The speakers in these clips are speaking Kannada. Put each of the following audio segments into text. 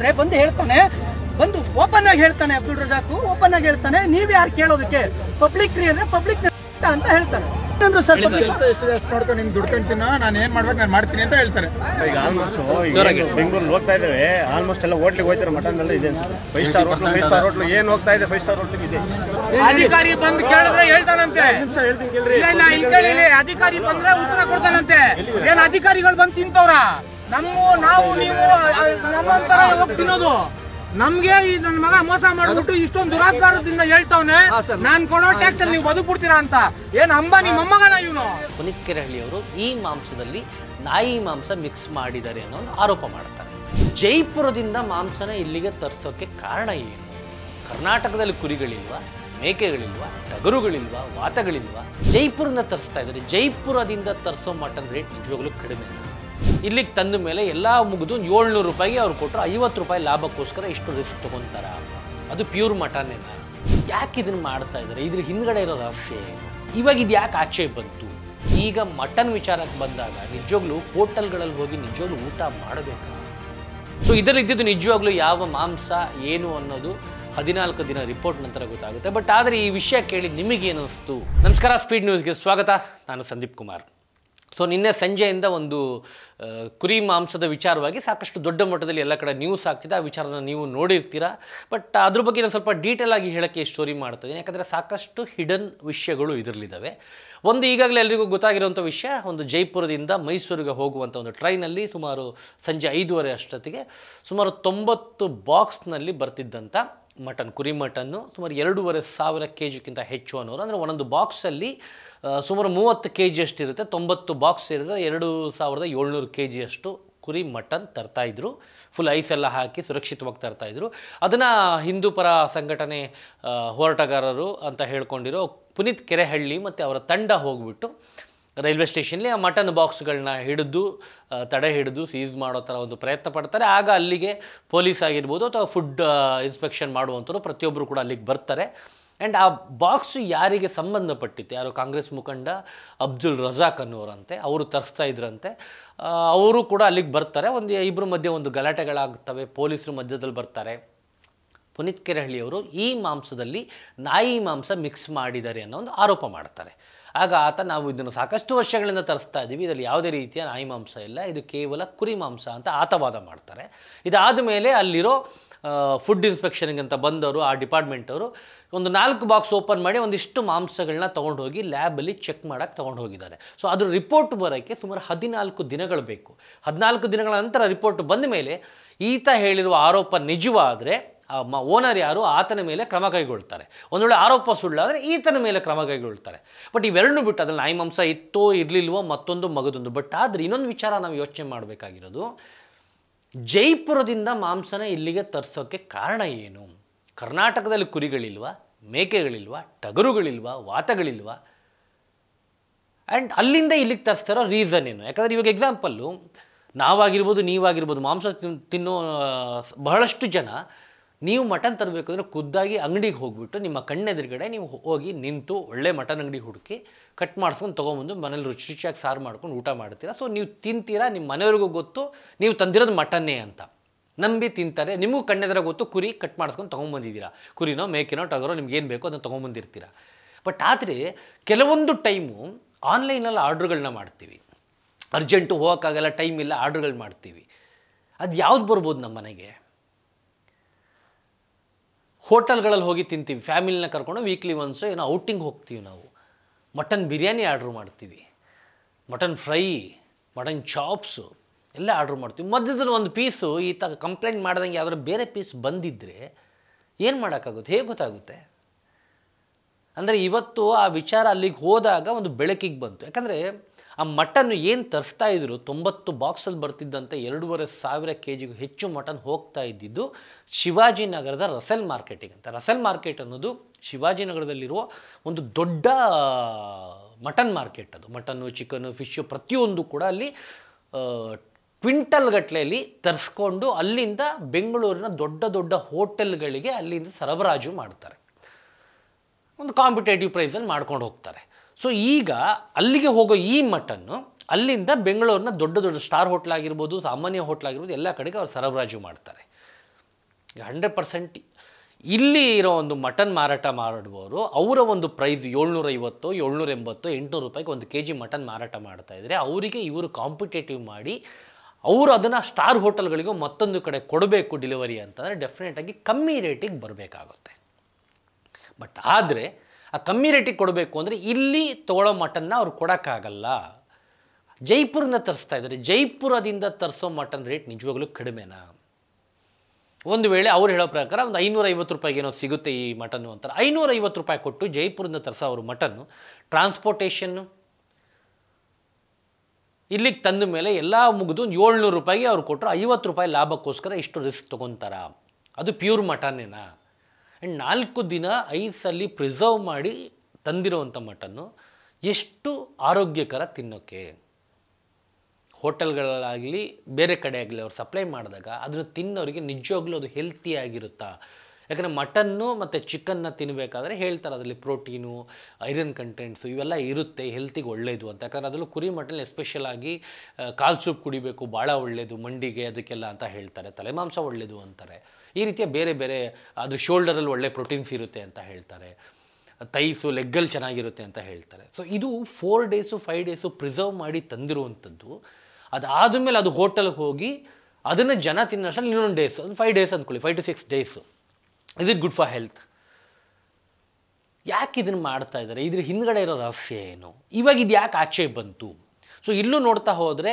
ಅಂದ್ರೆ ಬಂದು ಹೇಳ್ತಾನೆ ಬಂದು ಓಪನ್ ಆಗಿ ಹೇಳ್ತಾನೆ ಅಬ್ದುಲ್ ರಜಾಕು ಓಪನ್ ಆಗಿ ಹೇಳ್ತಾನೆ ನೀವ್ ಯಾರು ಕೇಳೋದಕ್ಕೆ ಪಬ್ಲಿಕ್ ರೀ ಅಂದ್ರೆ ಪಬ್ಲಿಕ್ ಅಂತ ಹೇಳ್ತಾನೆ ಸರ್ ನಿನ್ ದುಡ್ಕೊಂತೀನೋ ನಾನು ಏನ್ ಮಾಡ್ಬೇಕು ನಾನು ಮಾಡ್ತೀನಿ ಅಂತ ಹೇಳ್ತಾರೆ ಈಗ ಆಲ್ಮೋಸ್ಟ್ ಬೆಂಗಳೂರು ಹೋಗ್ತಾ ಇದ್ದೇವೆ ಆಲ್ಮೋಸ್ಟ್ ಎಲ್ಲ ಹೋಟ್ಲಿಗೆ ಹೋಗ್ತಾರೆ ಮಟನ್ ಎಲ್ಲ ಇದೆ five star hotel five star hotel ಏನ್ ಹೋಗ್ತಾ ಇದೆ ಫೈವ್ ಸ್ಟಾರ್ ಹೋಟ್ಲಿಗೆ ಇದೆ ಅಧಿಕಾರಿ ಬಂದು ಕೇಳಿದ್ರೆ ಹೇಳ್ತಾನಂತೆ ಅಧಿಕಾರಿ ಬಂದ್ರೆ ಉತ್ತರ ಕೊಡ್ತಾನಂತೆ ಏನ್ ಅಧಿಕಾರಿಗಳು ಬಂದು ತಿಂತವ್ರ ನಮ್ಮ ನಾವು ನೀವು ನಮ್ಮಂತರ ಹೋಗಿ ತಿನ್ನೋದು ನಮ್ಗೆ ಈ ನನ್ನ ಮಗ ಮೋಸ ಮಾಡ್ಬಿಟ್ಟು ಇಷ್ಟೊಂದು ದುರಾಕಾರದಿಂದ ಹೇಳ್ತಾವನೆ ನಾನ್ ಕೊಡೋ ಟ್ಯಾಕ್ಸ್ ಅಲ್ಲಿ ನೀವು ಬಿಡ್ತೀರಾ ಅಂತ ಏನ್ ಅಂಬಾ ನಿಮ್ಮ ಮಗನ ಇವನು ಪುನೀತ್ ಅವರು ಈ ಮಾಂಸದಲ್ಲಿ ನಾಯಿ ಮಾಂಸ ಮಿಕ್ಸ್ ಮಾಡಿದ್ದಾರೆ ಅನ್ನೋ ಆರೋಪ ಮಾಡ್ತಾರೆ ಜೈಪುರದಿಂದ ಮಾಂಸನ ಇಲ್ಲಿಗೆ ತರಿಸೋಕೆ ಕಾರಣ ಏನು ಕರ್ನಾಟಕದಲ್ಲಿ ಕುರಿಗಳಿಲ್ವಾ ಮೇಕೆಗಳಿಲ್ವಾ ಟಗರುಗಳಿಲ್ವಾ ವಾತಗಳಿಲ್ವಾ ಜೈಪುರದಿಂದ ತರಿಸ್ತಾ ಇದ್ದಾರೆ ಜೈಪುರದಿಂದ ತರಿಸೋ ಮಟನ್ ರೇಟ್ ನಿಜವಾಗ್ಲೂ ಕಡಿಮೆ ಇಲ್ಲಿಗೆ ತಂದ ಮೇಲೆ ಎಲ್ಲ ಮುಗಿದು ಏಳ್ನೂರು ರೂಪಾಯಿಗೆ ಅವ್ರು ಕೊಟ್ಟರು ಐವತ್ತು ರೂಪಾಯಿ ಲಾಭಕ್ಕೋಸ್ಕರ ಇಷ್ಟು ರಿಸ್ಕ್ ತೊಗೊತಾರ ಅದು ಪ್ಯೂರ್ ಮಟನೇನ ಯಾಕೆ ಇದನ್ನ ಮಾಡ್ತಾ ಇದ್ದಾರೆ ಇದ್ರ ಹಿಂದ್ಗಡೆ ಇರೋ ರಹಸ್ಯ ಇವಾಗ ಇದು ಯಾಕೆ ಆಚೆ ಬಂತು ಈಗ ಮಟನ್ ವಿಚಾರಕ್ಕೆ ಬಂದಾಗ ನಿಜವಾಗ್ಲೂ ಹೋಟೆಲ್ಗಳಲ್ಲಿ ಹೋಗಿ ನಿಜವಾಗ್ಲೂ ಊಟ ಮಾಡಬೇಕು ಸೊ ಇದರಲ್ಲಿ ಇದ್ದಿದ್ದು ನಿಜವಾಗ್ಲೂ ಯಾವ ಮಾಂಸ ಏನು ಅನ್ನೋದು ಹದಿನಾಲ್ಕು ದಿನ ರಿಪೋರ್ಟ್ ನಂತರ ಗೊತ್ತಾಗುತ್ತೆ ಬಟ್ ಆದರೆ ಈ ವಿಷಯ ಕೇಳಿ ಅನಿಸ್ತು ನಮಸ್ಕಾರ ಸ್ಪೀಡ್ ನ್ಯೂಸ್ಗೆ ಸ್ವಾಗತ ನಾನು ಸಂದೀಪ್ ಕುಮಾರ್ ಸೊ ನಿನ್ನೆ ಸಂಜೆಯಿಂದ ಒಂದು ಕುರಿ ಮಾಂಸದ ವಿಚಾರವಾಗಿ ಸಾಕಷ್ಟು ದೊಡ್ಡ ಮಟ್ಟದಲ್ಲಿ ಎಲ್ಲ ಕಡೆ ನ್ಯೂಸ್ ಆಗ್ತಿದೆ ಆ ವಿಚಾರನ ನೀವು ನೋಡಿರ್ತೀರಾ ಬಟ್ ಅದ್ರ ಬಗ್ಗೆ ನಾನು ಸ್ವಲ್ಪ ಡೀಟೇಲ್ ಆಗಿ ಹೇಳೋಕ್ಕೆ ಸ್ಟೋರಿ ಮಾಡ್ತಿದ್ದೀನಿ ಯಾಕಂದರೆ ಸಾಕಷ್ಟು ಹಿಡನ್ ವಿಷಯಗಳು ಇದರಲ್ಲಿದ್ದಾವೆ ಒಂದು ಈಗಾಗಲೇ ಎಲ್ಲರಿಗೂ ಗೊತ್ತಾಗಿರುವಂಥ ವಿಷಯ ಒಂದು ಜೈಪುರದಿಂದ ಮೈಸೂರಿಗೆ ಹೋಗುವಂಥ ಒಂದು ಟ್ರೈನಲ್ಲಿ ಸುಮಾರು ಸಂಜೆ ಐದೂವರೆ ಅಷ್ಟೊತ್ತಿಗೆ ಸುಮಾರು ತೊಂಬತ್ತು ಬಾಕ್ಸ್ನಲ್ಲಿ ಬರ್ತಿದ್ದಂಥ ಮಟನ್ ಕುರಿ ಮಟನ್ನು ಸುಮಾರು ಎರಡೂವರೆ ಸಾವಿರ ಕೆ ಜಿಗಿಂತ ಹೆಚ್ಚು ಅನ್ನೋರು ಅಂದರೆ ಒಂದೊಂದು ಬಾಕ್ಸಲ್ಲಿ ಸುಮಾರು ಮೂವತ್ತು ಕೆ ಜಿಯಷ್ಟಿರುತ್ತೆ ತೊಂಬತ್ತು ಬಾಕ್ಸ್ ಇರುತ್ತೆ ಎರಡು ಸಾವಿರದ ಏಳ್ನೂರು ಕೆ ಜಿಯಷ್ಟು ಕುರಿ ಮಟನ್ ತರ್ತಾಯಿದ್ರು ಫುಲ್ ಐಸ್ ಎಲ್ಲ ಹಾಕಿ ಸುರಕ್ಷಿತವಾಗಿ ತರ್ತಾಯಿದ್ರು ಅದನ್ನು ಹಿಂದೂ ಪರ ಸಂಘಟನೆ ಹೋರಾಟಗಾರರು ಅಂತ ಹೇಳ್ಕೊಂಡಿರೋ ಪುನೀತ್ ಕೆರೆಹಳ್ಳಿ ಮತ್ತು ಅವರ ತಂಡ ಹೋಗ್ಬಿಟ್ಟು ರೈಲ್ವೆ ಸ್ಟೇಷನ್ಲಿ ಆ ಮಟನ್ ಬಾಕ್ಸ್ಗಳನ್ನ ಹಿಡಿದು ತಡೆ ಹಿಡಿದು ಸೀಸ್ ಮಾಡೋ ಥರ ಒಂದು ಪ್ರಯತ್ನ ಪಡ್ತಾರೆ ಆಗ ಅಲ್ಲಿಗೆ ಪೊಲೀಸ್ ಆಗಿರ್ಬೋದು ಅಥವಾ ಫುಡ್ ಇನ್ಸ್ಪೆಕ್ಷನ್ ಮಾಡುವಂಥವ್ರು ಪ್ರತಿಯೊಬ್ಬರು ಕೂಡ ಅಲ್ಲಿಗೆ ಬರ್ತಾರೆ ಆ್ಯಂಡ್ ಆ ಬಾಕ್ಸು ಯಾರಿಗೆ ಸಂಬಂಧಪಟ್ಟಿತ್ತು ಯಾರು ಕಾಂಗ್ರೆಸ್ ಮುಖಂಡ ಅಬ್ದುಲ್ ರಜಾಕ್ ಅನ್ನೋರಂತೆ ಅವರು ತರಿಸ್ತಾ ಇದ್ರಂತೆ ಅವರು ಕೂಡ ಅಲ್ಲಿಗೆ ಬರ್ತಾರೆ ಒಂದು ಇಬ್ಬರ ಮಧ್ಯೆ ಒಂದು ಗಲಾಟೆಗಳಾಗ್ತವೆ ಪೊಲೀಸರು ಮಧ್ಯದಲ್ಲಿ ಬರ್ತಾರೆ ಪುನೀತ್ ಕೆರಹಳ್ಳಿಯವರು ಈ ಮಾಂಸದಲ್ಲಿ ನಾಯಿ ಮಾಂಸ ಮಿಕ್ಸ್ ಮಾಡಿದ್ದಾರೆ ಅನ್ನೋ ಒಂದು ಆರೋಪ ಮಾಡ್ತಾರೆ ಆಗ ಆತ ನಾವು ಇದನ್ನು ಸಾಕಷ್ಟು ವರ್ಷಗಳಿಂದ ತರಿಸ್ತಾ ಇದ್ದೀವಿ ಇದರಲ್ಲಿ ಯಾವುದೇ ರೀತಿಯ ನಾಯಿ ಮಾಂಸ ಇಲ್ಲ ಇದು ಕೇವಲ ಕುರಿ ಮಾಂಸ ಅಂತ ಆತವಾದ ಮಾಡ್ತಾರೆ ಇದಾದ ಮೇಲೆ ಅಲ್ಲಿರೋ ಫುಡ್ ಇನ್ಸ್ಪೆಕ್ಷನ್ಗೆ ಅಂತ ಬಂದವರು ಆ ಡಿಪಾರ್ಟ್ಮೆಂಟವರು ಒಂದು ನಾಲ್ಕು ಬಾಕ್ಸ್ ಓಪನ್ ಮಾಡಿ ಒಂದಿಷ್ಟು ಮಾಂಸಗಳನ್ನ ತೊಗೊಂಡು ಹೋಗಿ ಲ್ಯಾಬಲ್ಲಿ ಚೆಕ್ ಮಾಡೋಕ್ಕೆ ತೊಗೊಂಡು ಹೋಗಿದ್ದಾರೆ ಸೊ ಅದ್ರ ರಿಪೋರ್ಟ್ ಬರೋಕ್ಕೆ ಸುಮಾರು ಹದಿನಾಲ್ಕು ದಿನಗಳು ಬೇಕು ಹದಿನಾಲ್ಕು ದಿನಗಳ ನಂತರ ರಿಪೋರ್ಟ್ ಬಂದ ಮೇಲೆ ಈತ ಹೇಳಿರುವ ಆರೋಪ ನಿಜವಾದರೆ ಓನರ್ ಯಾರು ಆತನ ಮೇಲೆ ಕ್ರಮ ಕೈಗೊಳ್ತಾರೆ ಒಂದು ವೇಳೆ ಆರೋಪ ಸುಳ್ಳಾದರೆ ಈತನ ಮೇಲೆ ಕ್ರಮ ಕೈಗೊಳ್ತಾರೆ ಬಟ್ ಇವೆರಡನ್ನೂ ಬಿಟ್ಟು ಅದನ್ನು ಮಾಂಸ ಇತ್ತೋ ಇರಲಿಲ್ವೋ ಮತ್ತೊಂದು ಮಗದೊಂದು ಬಟ್ ಆದರೆ ಇನ್ನೊಂದು ವಿಚಾರ ನಾವು ಯೋಚನೆ ಮಾಡಬೇಕಾಗಿರೋದು ಜೈಪುರದಿಂದ ಮಾಂಸನ ಇಲ್ಲಿಗೆ ತರಿಸೋಕ್ಕೆ ಕಾರಣ ಏನು ಕರ್ನಾಟಕದಲ್ಲಿ ಕುರಿಗಳಿಲ್ವಾ ಮೇಕೆಗಳಿಲ್ವ ಟಗರುಗಳಿಲ್ವ ವಾತಗಳಿಲ್ವ ಆ್ಯಂಡ್ ಅಲ್ಲಿಂದ ಇಲ್ಲಿಗೆ ತರಿಸ್ತಿರೋ ರೀಸನ್ ಏನು ಯಾಕಂದರೆ ಇವಾಗ ಎಕ್ಸಾಂಪಲ್ಲು ನಾವಾಗಿರ್ಬೋದು ನೀವಾಗಿರ್ಬೋದು ಮಾಂಸ ತಿನ್ನೋ ಬಹಳಷ್ಟು ಜನ ನೀವು ಮಟನ್ ತರಬೇಕು ಅಂದರೆ ಖುದ್ದಾಗಿ ಅಂಗಡಿಗೆ ಹೋಗ್ಬಿಟ್ಟು ನಿಮ್ಮ ಕಣ್ಣೆದುರುಗಡೆ ನೀವು ಹೋಗಿ ನಿಂತು ಒಳ್ಳೆ ಮಟನ್ ಅಂಗಡಿ ಹುಡುಕಿ ಕಟ್ ಮಾಡಿಸ್ಕೊಂಡು ತೊಗೊಂಬಂದು ಮನೇಲಿ ರುಚಿ ರುಚಿಯಾಗಿ ಸಾರು ಮಾಡ್ಕೊಂಡು ಊಟ ಮಾಡ್ತೀರಾ ಸೊ ನೀವು ತಿಂತೀರಾ ನಿಮ್ಮ ಮನೆಯವ್ರಿಗೂ ಗೊತ್ತು ನೀವು ತಂದಿರೋದು ಮಟನ್ನೇ ಅಂತ ನಂಬಿ ತಿಂತಾರೆ ನಿಮಗೂ ಕಣ್ಣೆದರ ಗೊತ್ತು ಕುರಿ ಕಟ್ ಮಾಡಿಸ್ಕೊಂಡು ತೊಗೊಂಬಂದಿದ್ದೀರಾ ಕುರಿನೋ ಮೇಕೆನೋ ಟಗರೋ ನಿಮ್ಗೆ ಏನು ಬೇಕೋ ಅದನ್ನು ತೊಗೊಂಬಂದಿರ್ತೀರ ಬಟ್ ಆದರೆ ಕೆಲವೊಂದು ಟೈಮು ಆನ್ಲೈನಲ್ಲಿ ಆರ್ಡ್ರ್ಗಳನ್ನ ಮಾಡ್ತೀವಿ ಅರ್ಜೆಂಟು ಹೋಗೋಕ್ಕಾಗಲ್ಲ ಟೈಮ್ ಇಲ್ಲ ಆರ್ಡ್ರ್ಗಳು ಮಾಡ್ತೀವಿ ಅದು ಯಾವ್ದು ಬರ್ಬೋದು ನಮ್ಮ ಮನೆಗೆ ಹೋಟೆಲ್ಗಳಲ್ಲಿ ಹೋಗಿ ತಿಂತೀವಿ ಫ್ಯಾಮಿಲಿನ ಕರ್ಕೊಂಡು ವೀಕ್ಲಿ ಒನ್ಸು ಏನೋ ಔಟಿಂಗ್ ಹೋಗ್ತೀವಿ ನಾವು ಮಟನ್ ಬಿರಿಯಾನಿ ಆರ್ಡ್ರ್ ಮಾಡ್ತೀವಿ ಮಟನ್ ಫ್ರೈ ಮಟನ್ ಚಾಪ್ಸು ಎಲ್ಲ ಆರ್ಡ್ರ್ ಮಾಡ್ತೀವಿ ಮಧ್ಯದಲ್ಲಿ ಒಂದು ಪೀಸು ಈ ತ ಕಂಪ್ಲೇಂಟ್ ಮಾಡ್ದಂಗೆ ಯಾವ್ದಾದ್ರು ಬೇರೆ ಪೀಸ್ ಬಂದಿದ್ದರೆ ಏನು ಮಾಡೋಕ್ಕಾಗುತ್ತೆ ಹೇಗೆ ಗೊತ್ತಾಗುತ್ತೆ ಅಂದರೆ ಇವತ್ತು ಆ ವಿಚಾರ ಅಲ್ಲಿಗೆ ಹೋದಾಗ ಒಂದು ಬೆಳಕಿಗೆ ಬಂತು ಯಾಕಂದರೆ ಆ ಮಟನ್ ಏನು ತರಿಸ್ತಾ ಇದ್ರು ತೊಂಬತ್ತು ಬಾಕ್ಸಲ್ಲಿ ಬರ್ತಿದ್ದಂಥ ಎರಡೂವರೆ ಸಾವಿರ ಕೆ ಜಿಗೂ ಹೆಚ್ಚು ಮಟನ್ ಹೋಗ್ತಾ ಇದ್ದಿದ್ದು ಶಿವಾಜಿನಗರದ ರಸೆಲ್ ಮಾರ್ಕೆಟಿಗೆ ಅಂತ ರಸೆಲ್ ಮಾರ್ಕೆಟ್ ಅನ್ನೋದು ಶಿವಾಜಿನಗರದಲ್ಲಿರುವ ಒಂದು ದೊಡ್ಡ ಮಟನ್ ಮಾರ್ಕೆಟ್ ಅದು ಮಟನ್ನು ಚಿಕನ್ನು ಫಿಶ್ಶು ಪ್ರತಿಯೊಂದು ಕೂಡ ಅಲ್ಲಿ ಕ್ವಿಂಟಲ್ ಗಟ್ಟಲೆಯಲ್ಲಿ ತರಿಸ್ಕೊಂಡು ಅಲ್ಲಿಂದ ಬೆಂಗಳೂರಿನ ದೊಡ್ಡ ದೊಡ್ಡ ಹೋಟೆಲ್ಗಳಿಗೆ ಅಲ್ಲಿಂದ ಸರಬರಾಜು ಮಾಡ್ತಾರೆ ಒಂದು ಕಾಂಪಿಟೇಟಿವ್ ಪ್ರೈಸಲ್ಲಿ ಮಾಡ್ಕೊಂಡು ಹೋಗ್ತಾರೆ ಸೊ ಈಗ ಅಲ್ಲಿಗೆ ಹೋಗೋ ಈ ಮಟನ್ನು ಅಲ್ಲಿಂದ ಬೆಂಗಳೂರಿನ ದೊಡ್ಡ ದೊಡ್ಡ ಸ್ಟಾರ್ ಆಗಿರ್ಬೋದು ಸಾಮಾನ್ಯ ಆಗಿರ್ಬೋದು ಎಲ್ಲ ಕಡೆಗೆ ಅವ್ರು ಸರಬರಾಜು ಮಾಡ್ತಾರೆ ಹಂಡ್ರೆಡ್ ಪರ್ಸೆಂಟ್ ಇಲ್ಲಿ ಇರೋ ಒಂದು ಮಟನ್ ಮಾರಾಟ ಮಾಡುವವರು ಅವರ ಒಂದು ಪ್ರೈಸ್ ಏಳ್ನೂರೈವತ್ತು ಏಳ್ನೂರ ಎಂಬತ್ತು ಎಂಟುನೂರು ರೂಪಾಯಿಗೆ ಒಂದು ಕೆ ಜಿ ಮಟನ್ ಮಾರಾಟ ಮಾಡ್ತಾ ಅವರಿಗೆ ಇವರು ಕಾಂಪಿಟೇಟಿವ್ ಮಾಡಿ ಅವರು ಅದನ್ನು ಸ್ಟಾರ್ ಹೋಟೆಲ್ಗಳಿಗೂ ಮತ್ತೊಂದು ಕಡೆ ಕೊಡಬೇಕು ಡೆಲಿವರಿ ಅಂತಂದರೆ ಡೆಫಿನೆಟಾಗಿ ಕಮ್ಮಿ ರೇಟಿಗೆ ಬರಬೇಕಾಗುತ್ತೆ ಬಟ್ ಆದರೆ ಆ ಕಮ್ಮಿ ರೇಟಿಗೆ ಕೊಡಬೇಕು ಅಂದರೆ ಇಲ್ಲಿ ತೊಗೊಳ್ಳೋ ಮಟನ್ನ ಅವ್ರು ಕೊಡೋಕ್ಕಾಗಲ್ಲ ಜೈಪುರನ್ನ ತರಿಸ್ತಾ ಇದ್ದಾರೆ ಜೈಪುರದಿಂದ ತರಿಸೋ ಮಟನ್ ರೇಟ್ ನಿಜವಾಗ್ಲೂ ಕಡಿಮೆನಾ ಒಂದು ವೇಳೆ ಅವ್ರು ಹೇಳೋ ಪ್ರಕಾರ ಒಂದು ಐನೂರೈವತ್ತು ರೂಪಾಯಿಗೆ ಏನೋ ಸಿಗುತ್ತೆ ಈ ಮಟನ್ನು ಅಂತಾರೆ ಐನೂರೈವತ್ತು ರೂಪಾಯಿ ಕೊಟ್ಟು ಜೈಪುರದಿಂದ ತರಿಸೋ ಅವರು ಮಟನ್ನು ಟ್ರಾನ್ಸ್ಪೋರ್ಟೇಷನ್ನು ಇಲ್ಲಿಗೆ ತಂದ ಮೇಲೆ ಎಲ್ಲ ಮುಗಿದು ಏಳ್ನೂರು ರೂಪಾಯಿಗೆ ಅವ್ರು ಕೊಟ್ಟರು ಐವತ್ತು ರೂಪಾಯಿ ಲಾಭಕ್ಕೋಸ್ಕರ ಇಷ್ಟು ರಿಸ್ಕ್ ತೊಗೊತಾರ ಅದು ಪ್ಯೂರ್ ಮಟನ್ನೇನಾ ಆ್ಯಂಡ್ ನಾಲ್ಕು ದಿನ ಐಸಲ್ಲಿ ಪ್ರಿಸರ್ವ್ ಮಾಡಿ ತಂದಿರೋವಂಥ ಮಟನ್ನು ಎಷ್ಟು ಆರೋಗ್ಯಕರ ತಿನ್ನೋಕ್ಕೆ ಹೋಟೆಲ್ಗಳಲ್ಲಾಗಲಿ ಬೇರೆ ಕಡೆ ಆಗಲಿ ಅವ್ರು ಸಪ್ಲೈ ಮಾಡಿದಾಗ ಅದನ್ನು ತಿನ್ನೋರಿಗೆ ನಿಜವಾಗ್ಲೂ ಅದು ಹೆಲ್ತಿಯಾಗಿರುತ್ತಾ ಯಾಕಂದರೆ ಮಟನ್ನು ಮತ್ತು ಚಿಕನ್ನ ತಿನ್ನಬೇಕಾದ್ರೆ ಹೇಳ್ತಾರೆ ಅದರಲ್ಲಿ ಪ್ರೋಟೀನು ಐರನ್ ಕಂಟೆಂಟ್ಸು ಇವೆಲ್ಲ ಇರುತ್ತೆ ಹೆಲ್ತಿಗೆ ಒಳ್ಳೆಯದು ಅಂತ ಯಾಕಂದರೆ ಅದರಲ್ಲೂ ಕುರಿ ಮಟನ್ ಎಸ್ಪೆಷಲಾಗಿ ಕಾಲು ಸೂಪ್ ಕುಡಿಬೇಕು ಭಾಳ ಒಳ್ಳೆಯದು ಮಂಡಿಗೆ ಅದಕ್ಕೆಲ್ಲ ಅಂತ ಹೇಳ್ತಾರೆ ತಲೆಮಾಂಸ ಒಳ್ಳೆಯದು ಅಂತಾರೆ ಈ ರೀತಿಯ ಬೇರೆ ಬೇರೆ ಅದು ಶೋಲ್ಡರಲ್ಲಿ ಒಳ್ಳೆ ಪ್ರೋಟೀನ್ಸ್ ಇರುತ್ತೆ ಅಂತ ಹೇಳ್ತಾರೆ ತೈಸು ಲೆಗ್ಗಲ್ಲಿ ಚೆನ್ನಾಗಿರುತ್ತೆ ಅಂತ ಹೇಳ್ತಾರೆ ಸೊ ಇದು four days five days preserve ಮಾಡಿ ತಂದಿರುವಂಥದ್ದು ಅದಾದ ಮೇಲೆ ಅದು ಹೋಟೆಲ್ಗೆ ಹೋಗಿ ಅದನ್ನು ಜನ ತಿನ್ನೋಷ್ಟು ಇನ್ನೊಂದು ಡೇಸ್ ಒಂದು ಫೈವ್ ಡೇಸ್ ಅಂದ್ಕೊಳ್ಳಿ five to six days is it good for health ಯಾಕೆ ಇದನ್ನು ಮಾಡ್ತಾ ಇದ್ದಾರೆ ಇದ್ರ ಹಿಂದ್ಗಡೆ ಇರೋ ರಹಸ್ಯ ಏನು ಇವಾಗ ಇದು ಯಾಕೆ ಆಚೆ ಬಂತು ಸೊ ಇಲ್ಲೂ ನೋಡ್ತಾ ಹೋದರೆ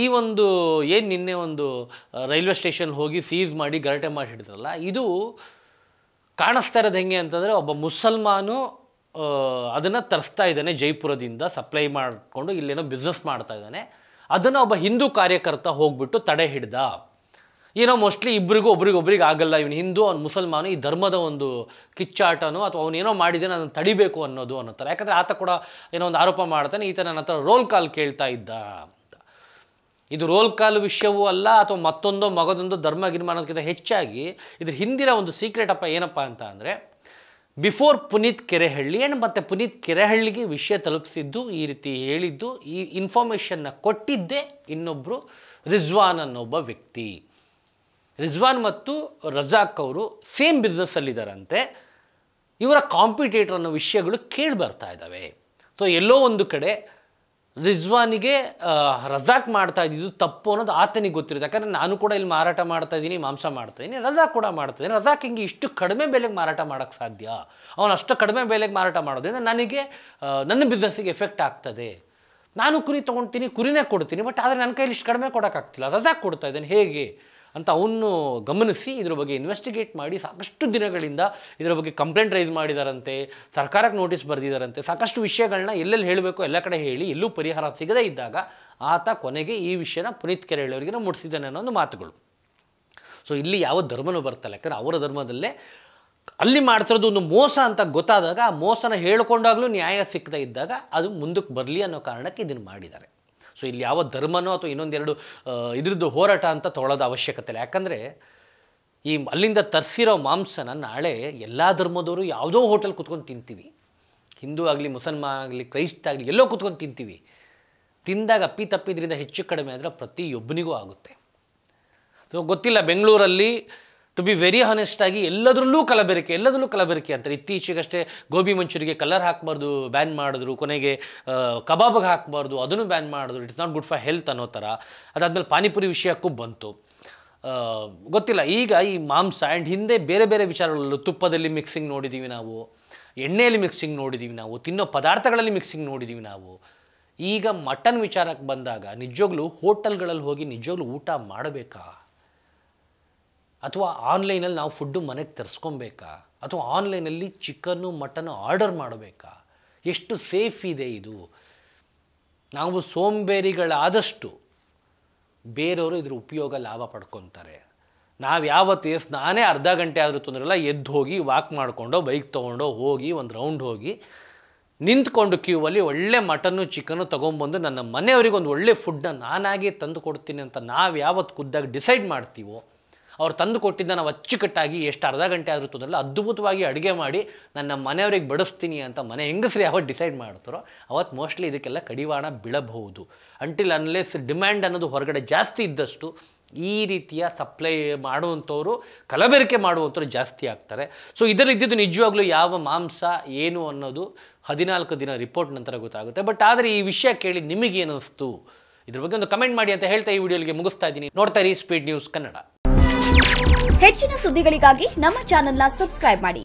ಈ ಒಂದು ಏನು ನಿನ್ನೆ ಒಂದು ರೈಲ್ವೆ ಸ್ಟೇಷನ್ ಹೋಗಿ ಸೀಸ್ ಮಾಡಿ ಗಲಾಟೆ ಮಾಡಿ ಹಿಡಿದ್ರಲ್ಲ ಇದು ಕಾಣಿಸ್ತಾ ಇರೋದು ಹೆಂಗೆ ಅಂತಂದರೆ ಒಬ್ಬ ಮುಸಲ್ಮಾನು ಅದನ್ನು ತರಿಸ್ತಾ ಇದ್ದಾನೆ ಜೈಪುರದಿಂದ ಸಪ್ಲೈ ಮಾಡಿಕೊಂಡು ಇಲ್ಲೇನೋ ಬಿಸ್ನೆಸ್ ಮಾಡ್ತಾ ಇದ್ದಾನೆ ಅದನ್ನು ಒಬ್ಬ ಹಿಂದೂ ಕಾರ್ಯಕರ್ತ ಹೋಗ್ಬಿಟ್ಟು ತಡೆ ಹಿಡ್ದ ಏನೋ ಮೋಸ್ಟ್ಲಿ ಇಬ್ಬರಿಗೂ ಒಬ್ರಿಗೊಬ್ರಿಗೆ ಆಗಲ್ಲ ಇವನು ಹಿಂದೂ ಅವ್ನು ಮುಸಲ್ಮಾನು ಈ ಧರ್ಮದ ಒಂದು ಕಿಚ್ಚಾಟನೋ ಅಥವಾ ಅವನೇನೋ ಮಾಡಿದ್ದಾನೆ ಅದನ್ನು ತಡಿಬೇಕು ಅನ್ನೋದು ಅನ್ನೋ ಥರ ಯಾಕಂದರೆ ಆತ ಕೂಡ ಏನೋ ಒಂದು ಆರೋಪ ಮಾಡ್ತಾನೆ ಈತ ನನ್ನ ಹತ್ರ ರೋಲ್ ಕಾಲ್ ಕೇಳ್ತಾ ಇದ್ದ ಇದು ರೋಲ್ ಕಾಲ್ ವಿಷಯವೂ ಅಲ್ಲ ಅಥವಾ ಮತ್ತೊಂದೋ ಮಗದೊಂದು ಧರ್ಮ ಗಿರ್ಮ ಹೆಚ್ಚಾಗಿ ಇದ್ರ ಹಿಂದಿನ ಒಂದು ಸೀಕ್ರೆಟ್ ಅಪ್ಪ ಏನಪ್ಪ ಅಂತ ಅಂದರೆ ಬಿಫೋರ್ ಪುನೀತ್ ಕೆರೆಹಳ್ಳಿ ಆ್ಯಂಡ್ ಮತ್ತು ಪುನೀತ್ ಕೆರೆಹಳ್ಳಿಗೆ ವಿಷಯ ತಲುಪಿಸಿದ್ದು ಈ ರೀತಿ ಹೇಳಿದ್ದು ಈ ಇನ್ಫಾರ್ಮೇಷನ್ನ ಕೊಟ್ಟಿದ್ದೇ ಇನ್ನೊಬ್ಬರು ರಿಜ್ವಾನ್ ಅನ್ನೋ ಒಬ್ಬ ವ್ಯಕ್ತಿ ರಿಜ್ವಾನ್ ಮತ್ತು ರಜಾಕ್ ಅವರು ಸೇಮ್ ಬಿಸ್ನೆಸ್ಸಲ್ಲಿದ್ದಾರಂತೆ ಇವರ ಕಾಂಪಿಟೇಟರ್ ಅನ್ನೋ ವಿಷಯಗಳು ಕೇಳಿ ಬರ್ತಾ ಇದ್ದಾವೆ ಸೊ ಎಲ್ಲೋ ಒಂದು ಕಡೆ ರಿಜ್ವಾನಿಗೆ ರಜಾಕ್ ಮಾಡ್ತಾ ಇದ್ದಿದ್ದು ತಪ್ಪು ಅನ್ನೋದು ಆತನಿಗೆ ಗೊತ್ತಿರುತ್ತೆ ಯಾಕಂದರೆ ನಾನು ಕೂಡ ಇಲ್ಲಿ ಮಾರಾಟ ಮಾಡ್ತಾ ಇದ್ದೀನಿ ಮಾಂಸ ಮಾಡ್ತಾ ಇದ್ದೀನಿ ರಜಾಕ್ ಕೂಡ ಮಾಡ್ತಾ ಇದ್ದೀನಿ ರಜಾಕ್ ಹಿಂಗೆ ಇಷ್ಟು ಕಡಿಮೆ ಬೆಲೆಗೆ ಮಾರಾಟ ಮಾಡೋಕ್ಕೆ ಸಾಧ್ಯ ಅವನು ಅಷ್ಟು ಕಡಿಮೆ ಬೆಲೆಗೆ ಮಾರಾಟ ಮಾಡೋದ್ರಿಂದ ನನಗೆ ನನ್ನ ಬಿಸ್ನೆಸ್ಸಿಗೆ ಎಫೆಕ್ಟ್ ಆಗ್ತದೆ ನಾನು ಕುರಿ ತೊಗೊಳ್ತೀನಿ ಕುರಿನೇ ಕೊಡ್ತೀನಿ ಬಟ್ ಆದರೆ ನನ್ನ ಕೈಲಿ ಇಷ್ಟು ಕಡಿಮೆ ಕೊಡೋಕ್ಕಾಗ್ತಿಲ್ಲ ರಜಾಕ್ ಕೊಡ್ತಾ ಇದ್ದೇನೆ ಹೇಗೆ ಅಂತ ಅವನ್ನು ಗಮನಿಸಿ ಇದ್ರ ಬಗ್ಗೆ ಇನ್ವೆಸ್ಟಿಗೇಟ್ ಮಾಡಿ ಸಾಕಷ್ಟು ದಿನಗಳಿಂದ ಇದರ ಬಗ್ಗೆ ಕಂಪ್ಲೇಂಟ್ ರೈಸ್ ಮಾಡಿದಾರಂತೆ ಸರ್ಕಾರಕ್ಕೆ ನೋಟಿಸ್ ಬರೆದಿದಾರಂತೆ ಸಾಕಷ್ಟು ವಿಷಯಗಳನ್ನ ಎಲ್ಲೆಲ್ಲಿ ಹೇಳಬೇಕು ಎಲ್ಲ ಕಡೆ ಹೇಳಿ ಎಲ್ಲೂ ಪರಿಹಾರ ಸಿಗದೇ ಇದ್ದಾಗ ಆತ ಕೊನೆಗೆ ಈ ವಿಷಯನ ಪುನೀತ್ ಕೆರೆ ಹೇಳೋರಿಗೆ ಮುಟ್ಟಿಸಿದ್ದಾನೆ ಅನ್ನೋ ಒಂದು ಮಾತುಗಳು ಸೊ ಇಲ್ಲಿ ಯಾವ ಧರ್ಮನೂ ಬರ್ತಲ್ಲ ಯಾಕಂದರೆ ಅವರ ಧರ್ಮದಲ್ಲೇ ಅಲ್ಲಿ ಮಾಡ್ತಿರೋದು ಒಂದು ಮೋಸ ಅಂತ ಗೊತ್ತಾದಾಗ ಆ ಮೋಸನ ಹೇಳಿಕೊಂಡಾಗಲೂ ನ್ಯಾಯ ಸಿಕ್ಕದೇ ಇದ್ದಾಗ ಅದು ಮುಂದಕ್ಕೆ ಬರಲಿ ಅನ್ನೋ ಕಾರಣಕ್ಕೆ ಇದನ್ನು ಮಾಡಿದ್ದಾರೆ ಸೊ ಇಲ್ಲಿ ಯಾವ ಧರ್ಮನೋ ಅಥವಾ ಇನ್ನೊಂದೆರಡು ಇದ್ರದ್ದು ಹೋರಾಟ ಅಂತ ತೊಗೊಳ್ಳೋದು ಅವಶ್ಯಕತೆ ಇಲ್ಲ ಯಾಕಂದರೆ ಈ ಅಲ್ಲಿಂದ ತರಿಸಿರೋ ಮಾಂಸನ ನಾಳೆ ಎಲ್ಲ ಧರ್ಮದವರು ಯಾವುದೋ ಹೋಟೆಲ್ ಕುತ್ಕೊಂಡು ತಿಂತೀವಿ ಹಿಂದೂ ಆಗಲಿ ಮುಸಲ್ಮಾನ್ ಆಗಲಿ ಕ್ರೈಸ್ತ ಆಗಲಿ ಎಲ್ಲೋ ಕುತ್ಕೊಂಡು ತಿಂತೀವಿ ತಿಂದಾಗ ಅಪ್ಪಿ ತಪ್ಪಿದ್ರಿಂದ ಹೆಚ್ಚು ಕಡಿಮೆ ಆದರೆ ಪ್ರತಿಯೊಬ್ಬನಿಗೂ ಆಗುತ್ತೆ ಸೊ ಗೊತ್ತಿಲ್ಲ ಬೆಂಗಳೂರಲ್ಲಿ ಟು ಬಿ ವೆರಿ ಹಾನೆಸ್ಟ್ ಆಗಿ ಎಲ್ಲದರಲ್ಲೂ ಕಲಬೆರಕೆ ಎಲ್ಲದರಲ್ಲೂ ಕಲಬೆರಕೆ ಅಂತಾರೆ ಇತ್ತೀಚೆಗಷ್ಟೇ ಗೋಬಿ ಮಂಚೂರಿಗೆ ಕಲರ್ ಹಾಕಬಾರ್ದು ಬ್ಯಾನ್ ಮಾಡಿದ್ರು ಕೊನೆಗೆ ಕಬಾಬ್ಗೆ ಹಾಕಬಾರ್ದು ಅದನ್ನು ಬ್ಯಾನ್ ಮಾಡಿದ್ರು it's not good for health ಅನ್ನೋ ಥರ ಅದಾದಮೇಲೆ ಪಾನಿಪುರಿ ವಿಷಯಕ್ಕೂ ಬಂತು ಗೊತ್ತಿಲ್ಲ ಈಗ ಈ ಮಾಂಸ ಆ್ಯಂಡ್ ಹಿಂದೆ ಬೇರೆ ಬೇರೆ ವಿಚಾರಗಳಲ್ಲೂ ತುಪ್ಪದಲ್ಲಿ ಮಿಕ್ಸಿಂಗ್ ನೋಡಿದ್ದೀವಿ ನಾವು ಎಣ್ಣೆಯಲ್ಲಿ ಮಿಕ್ಸಿಂಗ್ ನೋಡಿದ್ದೀವಿ ನಾವು ತಿನ್ನೋ ಪದಾರ್ಥಗಳಲ್ಲಿ ಮಿಕ್ಸಿಂಗ್ ನೋಡಿದ್ದೀವಿ ನಾವು ಈಗ ಮಟನ್ ವಿಚಾರಕ್ಕೆ ಬಂದಾಗ ನಿಜವಾಗ್ಲೂ ಹೋಟೆಲ್ಗಳಲ್ಲಿ ಹೋಗಿ ನಿಜವಾಗ್ಲೂ ಊಟ ಮಾಡಬೇಕಾ ಅಥವಾ ಆನ್ಲೈನಲ್ಲಿ ನಾವು ಫುಡ್ಡು ಮನೆಗೆ ತರಿಸ್ಕೊಬೇಕಾ ಅಥವಾ ಆನ್ಲೈನಲ್ಲಿ ಚಿಕನ್ನು ಮಟನ್ನು ಆರ್ಡರ್ ಮಾಡಬೇಕಾ ಎಷ್ಟು ಸೇಫ್ ಇದೆ ಇದು ನಾವು ಸೋಂಬೇರಿಗಳಾದಷ್ಟು ಬೇರೆಯವರು ಇದ್ರ ಉಪಯೋಗ ಲಾಭ ಪಡ್ಕೊತಾರೆ ನಾವು ಯಾವತ್ತು ಎಸ್ ನಾನೇ ಅರ್ಧ ಗಂಟೆ ಆದರೂ ತೊಂದರೆಲ್ಲ ಎದ್ದು ಹೋಗಿ ವಾಕ್ ಮಾಡಿಕೊಂಡು ಬೈಕ್ ತಗೊಂಡೋ ಹೋಗಿ ಒಂದು ರೌಂಡ್ ಹೋಗಿ ನಿಂತ್ಕೊಂಡು ಕ್ಯೂವಲ್ಲಿ ಒಳ್ಳೆ ಮಟನ್ನು ಚಿಕನ್ನು ತೊಗೊಂಬಂದು ನನ್ನ ಮನೆಯವರಿಗೆ ಒಂದು ಒಳ್ಳೆ ಫುಡ್ಡನ್ನ ನಾನಾಗೇ ತಂದು ಕೊಡ್ತೀನಿ ಅಂತ ನಾವು ಯಾವತ್ತು ಖುದ್ದಾಗಿ ಡಿಸೈಡ್ ಮಾಡ್ತೀವೋ ಅವ್ರು ತಂದು ಕೊಟ್ಟಿದ್ದ ನಾವು ಅಚ್ಚುಕಟ್ಟಾಗಿ ಎಷ್ಟು ಅರ್ಧ ಗಂಟೆ ಆದರೂ ತೊಂದರೆ ಅದ್ಭುತವಾಗಿ ಅಡುಗೆ ಮಾಡಿ ನನ್ನ ಮನೆಯವ್ರಿಗೆ ಬಡಿಸ್ತೀನಿ ಅಂತ ಮನೆ ಹೆಂಗಸ್ರು ಯಾವತ್ತು ಡಿಸೈಡ್ ಮಾಡ್ತಾರೋ ಅವತ್ತು ಮೋಸ್ಟ್ಲಿ ಇದಕ್ಕೆಲ್ಲ ಕಡಿವಾಣ ಬೀಳಬಹುದು ಅಂಟಿಲ್ ಅನ್ಲೆಸ್ ಡಿಮ್ಯಾಂಡ್ ಅನ್ನೋದು ಹೊರಗಡೆ ಜಾಸ್ತಿ ಇದ್ದಷ್ಟು ಈ ರೀತಿಯ ಸಪ್ಲೈ ಮಾಡುವಂಥವ್ರು ಕಲಬೆರಕೆ ಮಾಡುವಂಥವ್ರು ಜಾಸ್ತಿ ಆಗ್ತಾರೆ ಸೊ ಇದರಲ್ಲಿ ಇದ್ದಿದ್ದು ನಿಜವಾಗ್ಲೂ ಯಾವ ಮಾಂಸ ಏನು ಅನ್ನೋದು ಹದಿನಾಲ್ಕು ದಿನ ರಿಪೋರ್ಟ್ ನಂತರ ಗೊತ್ತಾಗುತ್ತೆ ಬಟ್ ಆದರೆ ಈ ವಿಷಯ ಕೇಳಿ ನಿಮಗೇನಿಸ್ತು ಇದ್ರ ಬಗ್ಗೆ ಒಂದು ಕಮೆಂಟ್ ಮಾಡಿ ಅಂತ ಹೇಳ್ತಾ ಈ ವಿಡಿಯೋಗೆ ಮುಗಿಸ್ತಾ ಇದ್ದೀನಿ ನೋಡ್ತಾ ಇರಿ ಸ್ಪೀಡ್ ನ್ಯೂಸ್ ಕನ್ನಡ ಹೆಚ್ಚಿನ ಸುದ್ದಿಗಳಿಗಾಗಿ ನಮ್ಮ ಚಾನೆಲ್ನ ಸಬ್ಸ್ಕ್ರೈಬ್ ಮಾಡಿ